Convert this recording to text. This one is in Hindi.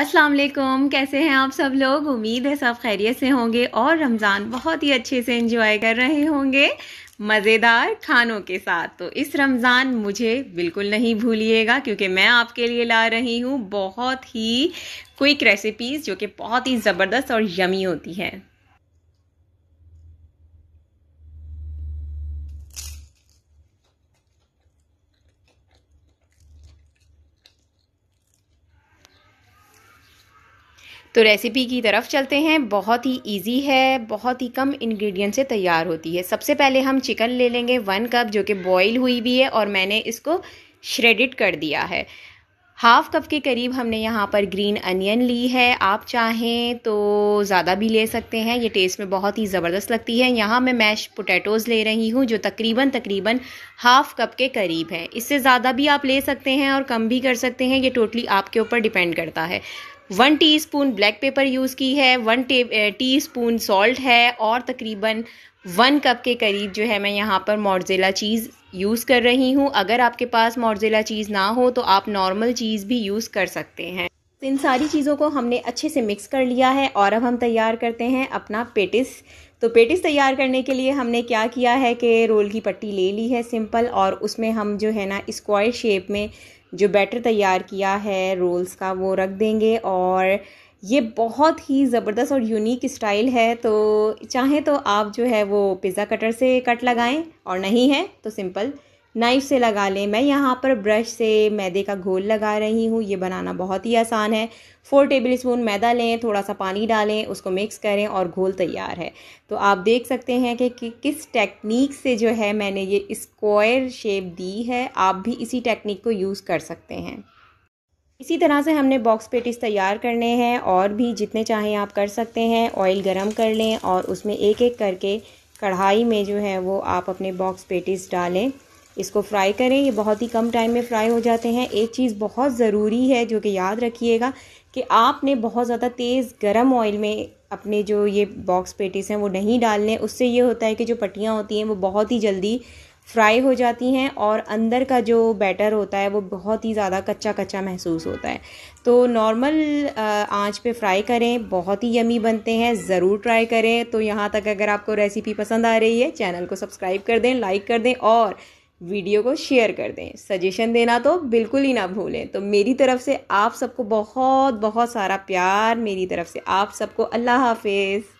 अस्सलाम वालेकुम कैसे हैं आप सब लोग उम्मीद है सब खैरियत से होंगे और रमज़ान बहुत ही अच्छे से इंजॉय कर रहे होंगे मज़ेदार खानों के साथ तो इस रमज़ान मुझे बिल्कुल नहीं भूलिएगा क्योंकि मैं आपके लिए ला रही हूँ बहुत ही क्विक रेसिपीज़ जो कि बहुत ही ज़बरदस्त और यमी होती हैं तो रेसिपी की तरफ चलते हैं बहुत ही इजी है बहुत ही कम इंग्रेडिएंट से तैयार होती है सबसे पहले हम चिकन ले लेंगे वन कप जो कि बॉईल हुई भी है और मैंने इसको श्रेडिड कर दिया है हाफ कप के करीब हमने यहाँ पर ग्रीन अनियन ली है आप चाहें तो ज़्यादा भी ले सकते हैं ये टेस्ट में बहुत ही ज़बरदस्त लगती है यहाँ मैं मैश पोटैटोज़ ले रही हूँ जो तकरीबन तकरीबन हाफ कप के करीब है इससे ज़्यादा भी आप ले सकते हैं और कम भी कर सकते हैं ये टोटली आपके ऊपर डिपेंड करता है one teaspoon black pepper use की है वन टीस्पून सॉल्ट है और तकरीबन वन कप के करीब जो है मैं यहाँ पर मोर्जिला चीज़ यूज़ कर रही हूँ अगर आपके पास मोर्जिला चीज़ ना हो तो आप नॉर्मल चीज़ भी यूज़ कर सकते हैं तो इन सारी चीज़ों को हमने अच्छे से मिक्स कर लिया है और अब हम तैयार करते हैं अपना पेटिस तो पेटिस तैयार करने के लिए हमने क्या किया है कि रोल की पट्टी ले ली है सिंपल और उसमें हम जो है ना स्क्वायर शेप में जो बैटर तैयार किया है रोल्स का वो रख देंगे और ये बहुत ही ज़बरदस्त और यूनिक स्टाइल है तो चाहें तो आप जो है वो पिज़्ज़ा कटर से कट लगाएं और नहीं है तो सिंपल नाइफ से लगा लें मैं यहाँ पर ब्रश से मैदे का घोल लगा रही हूँ ये बनाना बहुत ही आसान है फोर टेबल स्पून मैदा लें थोड़ा सा पानी डालें उसको मिक्स करें और घोल तैयार है तो आप देख सकते हैं कि, कि किस टेक्निक से जो है मैंने ये स्क्वायर शेप दी है आप भी इसी टेक्निक को यूज़ कर सकते हैं इसी तरह से हमने बॉक्स पेटिस तैयार करने हैं और भी जितने चाहें आप कर सकते हैं ऑयल गरम कर लें और उसमें एक एक करके कढ़ाई में जो है वो आप अपने बॉक्स पेटिस डालें इसको फ्राई करें ये बहुत ही कम टाइम में फ्राई हो जाते हैं एक चीज़ बहुत ज़रूरी है जो कि याद रखिएगा कि आपने बहुत ज़्यादा तेज़ गर्म ऑयल में अपने जो ये बॉक्स पेटिस हैं वो नहीं डालने उससे ये होता है कि जो पट्टियाँ होती हैं वो बहुत ही जल्दी फ्राई हो जाती हैं और अंदर का जो बैटर होता है वो बहुत ही ज़्यादा कच्चा कच्चा महसूस होता है तो नॉर्मल आंच पे फ्राई करें बहुत ही यमी बनते हैं ज़रूर ट्राई करें तो यहाँ तक अगर आपको रेसिपी पसंद आ रही है चैनल को सब्सक्राइब कर दें लाइक कर दें और वीडियो को शेयर कर दें सजेशन देना तो बिल्कुल ही ना भूलें तो मेरी तरफ से आप सबको बहुत बहुत सारा प्यार मेरी तरफ से आप सबको अल्लाह हाफिज़